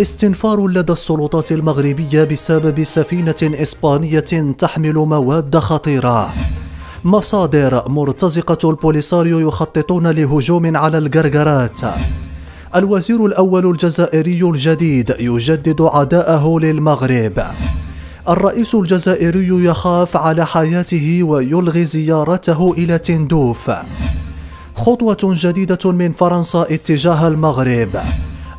استنفار لدى السلطات المغربية بسبب سفينة إسبانية تحمل مواد خطيرة مصادر مرتزقة البوليساريو يخططون لهجوم على الجرجرات الوزير الأول الجزائري الجديد يجدد عداءه للمغرب الرئيس الجزائري يخاف على حياته ويلغي زيارته إلى تندوف خطوة جديدة من فرنسا اتجاه المغرب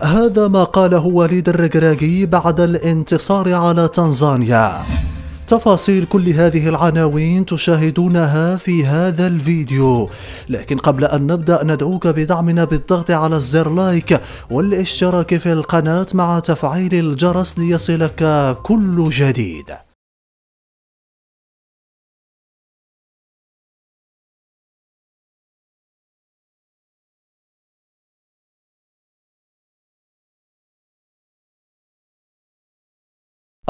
هذا ما قاله وليد الرقراقي بعد الانتصار على تنزانيا تفاصيل كل هذه العناوين تشاهدونها في هذا الفيديو لكن قبل أن نبدأ ندعوك بدعمنا بالضغط على الزر لايك والاشتراك في القناة مع تفعيل الجرس ليصلك كل جديد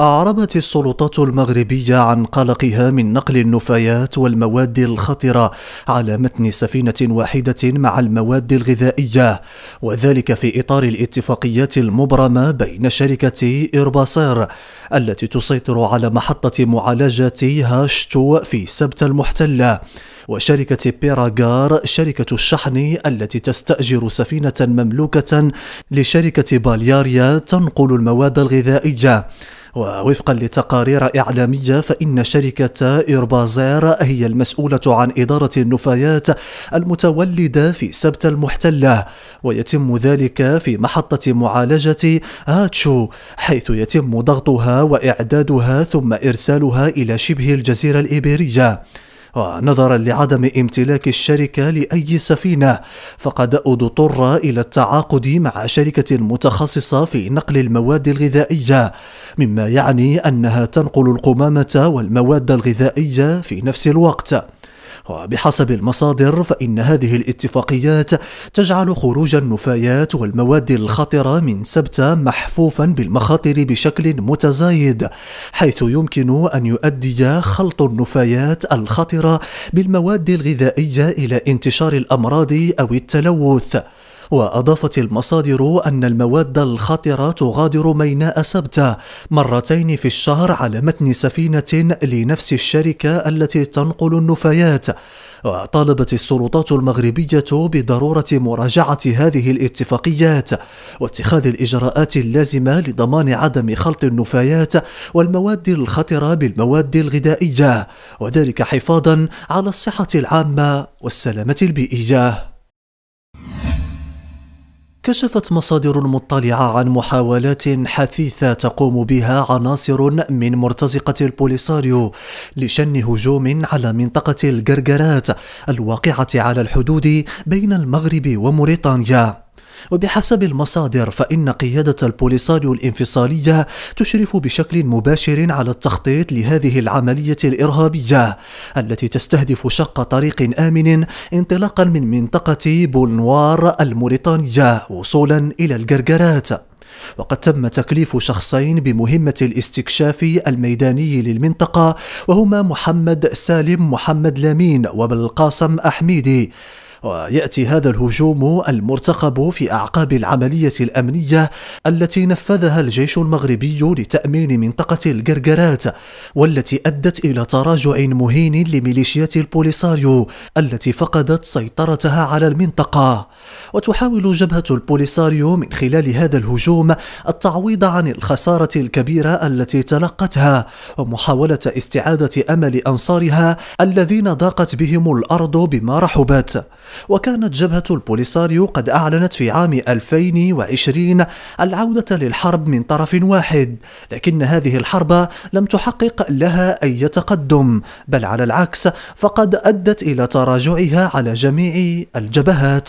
أعربت السلطات المغربية عن قلقها من نقل النفايات والمواد الخطرة على متن سفينة واحدة مع المواد الغذائية، وذلك في إطار الاتفاقيات المبرمة بين شركة إرباصير التي تسيطر على محطة معالجة هاشتو في سبتة المحتلة، وشركة بيراغار شركة الشحن التي تستأجر سفينة مملوكة لشركة بالياريا تنقل المواد الغذائية. ووفقا لتقارير إعلامية فإن شركة إيربازير هي المسؤولة عن إدارة النفايات المتولدة في سبتة المحتلة ويتم ذلك في محطة معالجة هاتشو حيث يتم ضغطها وإعدادها ثم إرسالها إلى شبه الجزيرة الإيبيرية ونظرا لعدم امتلاك الشركه لاي سفينه فقد اضطر الى التعاقد مع شركه متخصصه في نقل المواد الغذائيه مما يعني انها تنقل القمامه والمواد الغذائيه في نفس الوقت وبحسب المصادر فإن هذه الاتفاقيات تجعل خروج النفايات والمواد الخطرة من سبتة محفوفا بالمخاطر بشكل متزايد حيث يمكن أن يؤدي خلط النفايات الخطرة بالمواد الغذائية إلى انتشار الأمراض أو التلوث وأضافت المصادر أن المواد الخطرة تغادر ميناء سبتة مرتين في الشهر على متن سفينة لنفس الشركة التي تنقل النفايات وطالبت السلطات المغربية بضرورة مراجعة هذه الاتفاقيات واتخاذ الإجراءات اللازمة لضمان عدم خلط النفايات والمواد الخطرة بالمواد الغذائية وذلك حفاظا على الصحة العامة والسلامة البيئية كشفت مصادر مطلعة عن محاولات حثيثة تقوم بها عناصر من مرتزقة البوليساريو لشن هجوم على منطقة الجرجرات الواقعة على الحدود بين المغرب وموريتانيا وبحسب المصادر فإن قيادة البوليساريو الانفصالية تشرف بشكل مباشر على التخطيط لهذه العملية الإرهابية التي تستهدف شق طريق آمن انطلاقا من منطقة بولنوار الموريتانية وصولا إلى الجرجرات وقد تم تكليف شخصين بمهمة الاستكشاف الميداني للمنطقة وهما محمد سالم محمد لامين وبالقاسم أحميدي وياتي هذا الهجوم المرتقب في اعقاب العمليه الامنيه التي نفذها الجيش المغربي لتامين منطقه الجرجرات والتي ادت الى تراجع مهين لميليشيات البوليساريو التي فقدت سيطرتها على المنطقه وتحاول جبهه البوليساريو من خلال هذا الهجوم التعويض عن الخساره الكبيره التي تلقتها ومحاوله استعاده امل انصارها الذين ضاقت بهم الارض بما رحبت وكانت جبهة البوليساريو قد أعلنت في عام 2020 العودة للحرب من طرف واحد لكن هذه الحرب لم تحقق لها أي تقدم بل على العكس فقد أدت إلى تراجعها على جميع الجبهات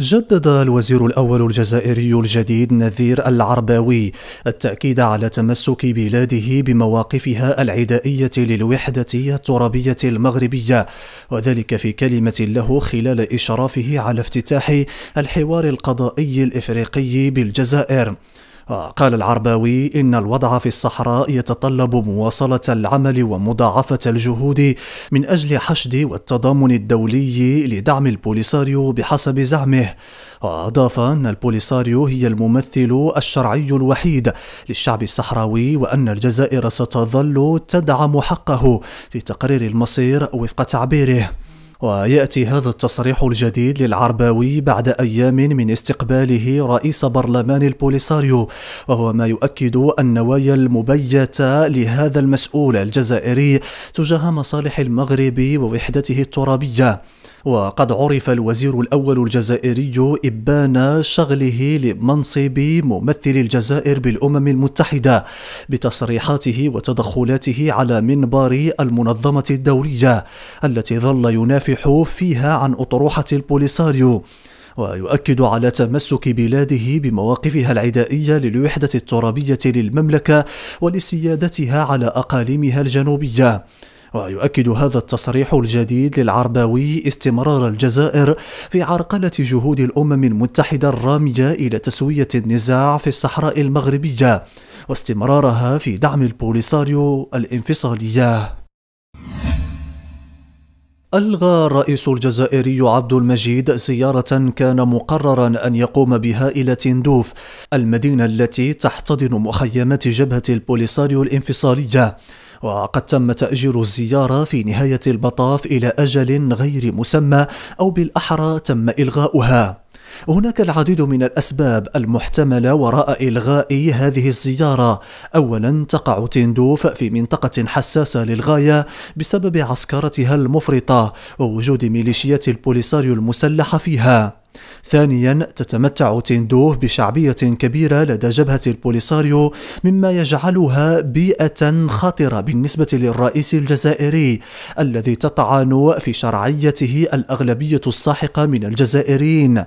جدد الوزير الأول الجزائري الجديد نذير العرباوي التأكيد على تمسك بلاده بمواقفها العدائية للوحدة الترابية المغربية وذلك في كلمة له خلال إشرافه على افتتاح الحوار القضائي الإفريقي بالجزائر قال العرباوي إن الوضع في الصحراء يتطلب مواصلة العمل ومضاعفة الجهود من أجل حشد والتضامن الدولي لدعم البوليساريو بحسب زعمه وأضاف أن البوليساريو هي الممثل الشرعي الوحيد للشعب الصحراوي وأن الجزائر ستظل تدعم حقه في تقرير المصير وفق تعبيره ويأتي هذا التصريح الجديد للعرباوي بعد أيام من استقباله رئيس برلمان البوليساريو وهو ما يؤكد النوايا المبيتة لهذا المسؤول الجزائري تجاه مصالح المغرب ووحدته الترابية وقد عرف الوزير الأول الجزائري إبان شغله لمنصب ممثل الجزائر بالأمم المتحدة بتصريحاته وتدخلاته على منبر المنظمة الدولية التي ظل ينافح فيها عن أطروحة البوليساريو ويؤكد على تمسك بلاده بمواقفها العدائية للوحدة الترابية للمملكة ولسيادتها على أقاليمها الجنوبية ويؤكد هذا التصريح الجديد للعرباوي استمرار الجزائر في عرقلة جهود الأمم المتحدة الرامية إلى تسوية النزاع في الصحراء المغربية واستمرارها في دعم البوليساريو الانفصالية ألغى الرئيس الجزائري عبد المجيد زيارة كان مقررا أن يقوم بها إلى تندوف المدينة التي تحتضن مخيمات جبهة البوليساريو الانفصالية وقد تم تأجير الزيارة في نهاية المطاف إلى أجل غير مسمى أو بالأحرى تم إلغاؤها هناك العديد من الأسباب المحتملة وراء إلغاء هذه الزيارة أولا تقع تندوف في منطقة حساسة للغاية بسبب عسكرتها المفرطة ووجود ميليشيات البوليساريو المسلحة فيها ثانيا تتمتع تندوف بشعبية كبيرة لدى جبهة البوليساريو مما يجعلها بيئة خطرة بالنسبة للرئيس الجزائري الذي تطعن في شرعيته الأغلبية الساحقة من الجزائريين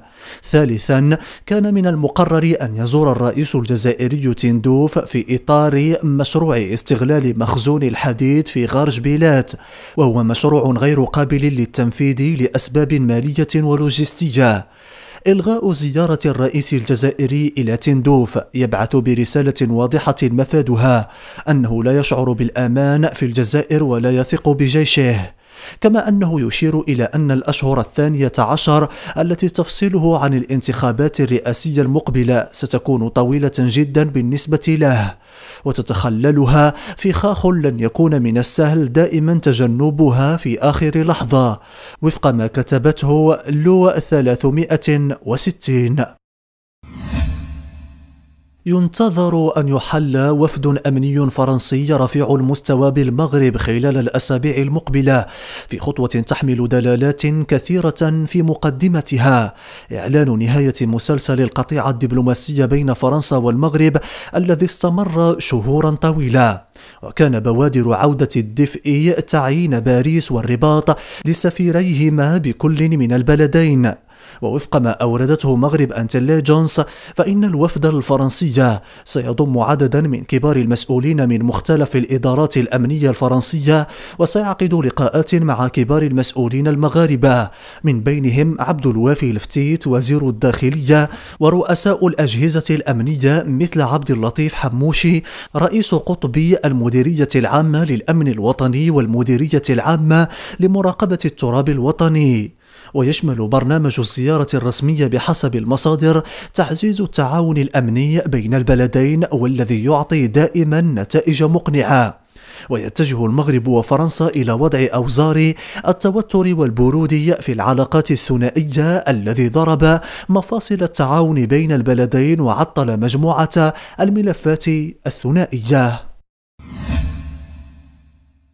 ثالثا كان من المقرر أن يزور الرئيس الجزائري تندوف في إطار مشروع استغلال مخزون الحديد في غرج بيلات وهو مشروع غير قابل للتنفيذ لأسباب مالية ولوجستية إلغاء زيارة الرئيس الجزائري إلى تندوف يبعث برسالة واضحة مفادها أنه لا يشعر بالأمان في الجزائر ولا يثق بجيشه كما أنه يشير إلى أن الأشهر الثانية عشر التي تفصله عن الانتخابات الرئاسية المقبلة ستكون طويلة جدا بالنسبة له وتتخللها فخاخ لن يكون من السهل دائما تجنبها في آخر لحظة وفق ما كتبته لو 360 ينتظر أن يحل وفد أمني فرنسي رفيع المستوى بالمغرب خلال الأسابيع المقبلة في خطوة تحمل دلالات كثيرة في مقدمتها إعلان نهاية مسلسل القطيعة الدبلوماسية بين فرنسا والمغرب الذي استمر شهورا طويلة وكان بوادر عودة الدفء تعيين باريس والرباط لسفيريهما بكل من البلدين ووفق ما أوردته مغرب أنتلي جونس فإن الوفد الفرنسي سيضم عددا من كبار المسؤولين من مختلف الإدارات الأمنية الفرنسية وسيعقد لقاءات مع كبار المسؤولين المغاربة من بينهم عبد الوافي الفتيت وزير الداخلية ورؤساء الأجهزة الأمنية مثل عبد اللطيف حموشي رئيس قطبي المديرية العامة للأمن الوطني والمديرية العامة لمراقبة التراب الوطني ويشمل برنامج الزيارة الرسمية بحسب المصادر تعزيز التعاون الأمني بين البلدين والذي يعطي دائما نتائج مقنعة ويتجه المغرب وفرنسا إلى وضع أوزار التوتر والبرود في العلاقات الثنائية الذي ضرب مفاصل التعاون بين البلدين وعطل مجموعة الملفات الثنائية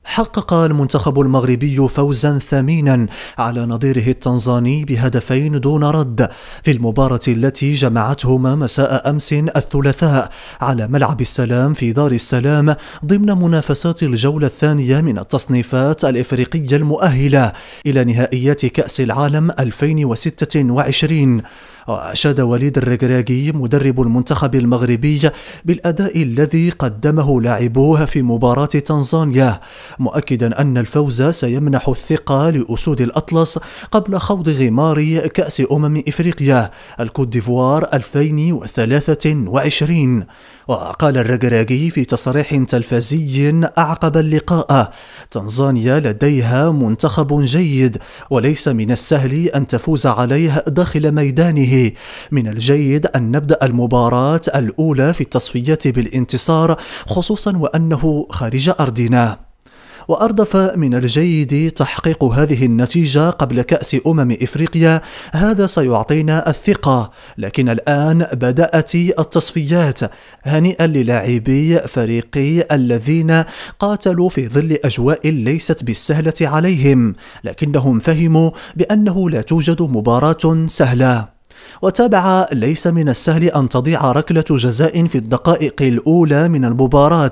حقق المنتخب المغربي فوزا ثمينا على نظيره التنزاني بهدفين دون رد في المباراة التي جمعتهما مساء أمس الثلاثاء على ملعب السلام في دار السلام ضمن منافسات الجولة الثانية من التصنيفات الإفريقية المؤهلة إلى نهائيات كأس العالم 2026 وأشاد وليد الركراكي مدرب المنتخب المغربي بالأداء الذي قدمه لاعبوه في مباراة تنزانيا مؤكدا أن الفوز سيمنح الثقة لأسود الأطلس قبل خوض غمار كأس أمم إفريقيا الكوت ديفوار 2023 وقال الرجراجي في تصريح تلفزي أعقب اللقاء تنزانيا لديها منتخب جيد وليس من السهل أن تفوز عليه داخل ميدانه من الجيد أن نبدأ المباراة الأولى في التصفيات بالانتصار خصوصا وأنه خارج أرضنا وأردف من الجيد تحقيق هذه النتيجة قبل كأس أمم إفريقيا هذا سيعطينا الثقة لكن الآن بدأت التصفيات هنيئا للاعبي فريقي الذين قاتلوا في ظل أجواء ليست بالسهلة عليهم لكنهم فهموا بأنه لا توجد مباراة سهلة وتابع ليس من السهل أن تضيع ركلة جزاء في الدقائق الأولى من المباراة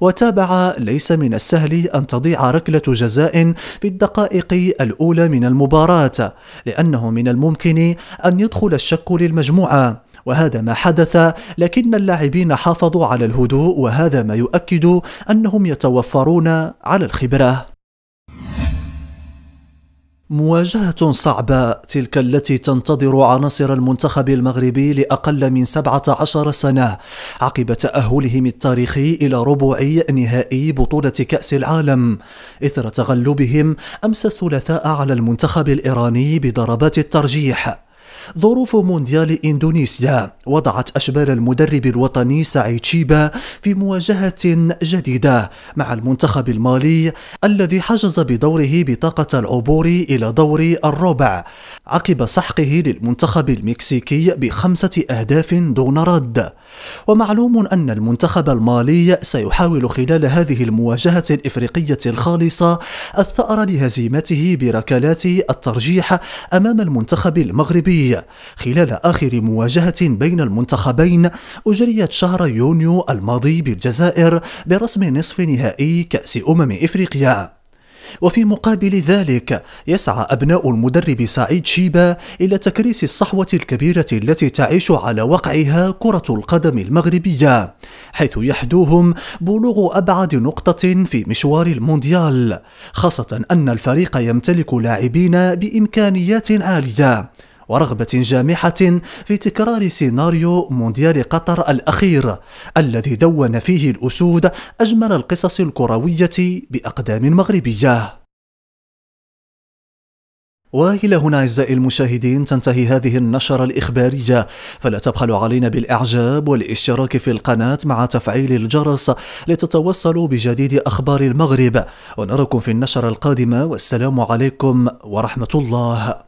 وتابع ليس من السهل أن تضيع ركلة جزاء في الدقائق الأولى من المباراة لأنه من الممكن أن يدخل الشك للمجموعة وهذا ما حدث لكن اللاعبين حافظوا على الهدوء وهذا ما يؤكد انهم يتوفرون على الخبره مواجهة صعبة تلك التي تنتظر عناصر المنتخب المغربي لأقل من 17 سنة عقب تأهلهم التاريخي إلى ربع نهائي بطولة كأس العالم إثر تغلبهم أمس الثلاثاء على المنتخب الإيراني بضربات الترجيح ظروف مونديال إندونيسيا وضعت أشبال المدرب الوطني سعيد شيبا في مواجهة جديدة مع المنتخب المالي الذي حجز بدوره بطاقة العبور إلى دور الربع عقب سحقه للمنتخب المكسيكي بخمسة أهداف دون رد ومعلوم أن المنتخب المالي سيحاول خلال هذه المواجهة الإفريقية الخالصة الثأر لهزيمته بركلات الترجيح أمام المنتخب المغربي خلال آخر مواجهة بين المنتخبين أجريت شهر يونيو الماضي بالجزائر برسم نصف نهائي كأس أمم إفريقيا وفي مقابل ذلك يسعى أبناء المدرب سعيد شيبا إلى تكريس الصحوة الكبيرة التي تعيش على وقعها كرة القدم المغربية حيث يحدوهم بلوغ أبعد نقطة في مشوار المونديال خاصة أن الفريق يمتلك لاعبين بإمكانيات عالية ورغبة جامحة في تكرار سيناريو مونديال قطر الأخير الذي دون فيه الأسود أجمل القصص الكروية بأقدام مغربية وإلى هنا أعزائي المشاهدين تنتهي هذه النشرة الإخبارية فلا تبخلوا علينا بالإعجاب والاشتراك في القناة مع تفعيل الجرس لتتوصلوا بجديد أخبار المغرب ونراكم في النشرة القادمة والسلام عليكم ورحمة الله